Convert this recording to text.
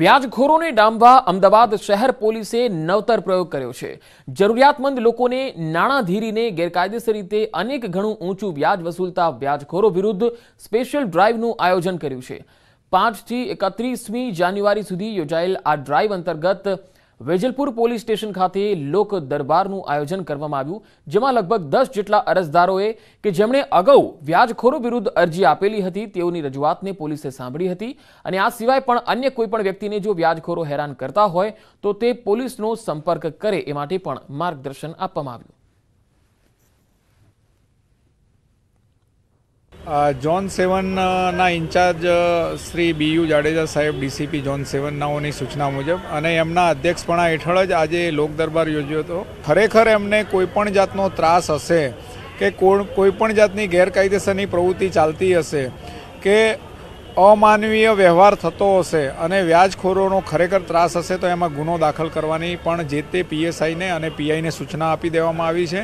વ્યાજખોરોને ડામવા અમદાવાદ શહેર પોલીસે નવતર પ્રયોગ કર્યો છે જરૂરિયાતમંદ લોકોને નાણાં ધીરીને ગેરકાયદેસર રીતે અનેક ઘણું ઊંચું વ્યાજ વસૂલતા વ્યાજખોરો વિરુદ્ધ સ્પેશિયલ ડ્રાઇવનું આયોજન કર્યું છે પાંચથી એકત્રીસમી જાન્યુઆરી સુધી યોજાયેલ આ ડ્રાઇવ અંતર્ગત વેજલપુર પોલીસ સ્ટેશન ખાતે લોક દરબારનું આયોજન કરવામાં આવ્યું જેમાં લગભગ દસ જેટલા અરજદારોએ કે જેમણે અગાઉ વ્યાજખોરો વિરુદ્ધ અરજી આપેલી હતી તેઓની રજૂઆતને પોલીસે સાંભળી હતી અને આ સિવાય પણ અન્ય કોઈપણ વ્યક્તિને જો વ્યાજખોરો હેરાન કરતા હોય તો તે પોલીસનો સંપર્ક કરે એ માટે પણ માર્ગદર્શન આપવામાં આવ્યું જોન સેવનના incharge Shri B U Jadeja સાહેબ ડીસીપી જોન સેવનનાઓની સૂચના મુજબ અને એમના અધ્યક્ષપણા હેઠળ જ આજે લોક દરબાર યોજ્યો હતો ખરેખર એમને કોઈપણ જાતનો ત્રાસ હશે કે કોઈપણ જાતની ગેરકાયદેસરની પ્રવૃત્તિ ચાલતી હશે કે અમાનવીય વ્યવહાર થતો હશે અને વ્યાજખોરોનો ખરેખર ત્રાસ હશે તો એમાં ગુનો દાખલ કરવાની પણ જે તે પીએસઆઈને અને પીઆઈને સૂચના આપી દેવામાં આવી છે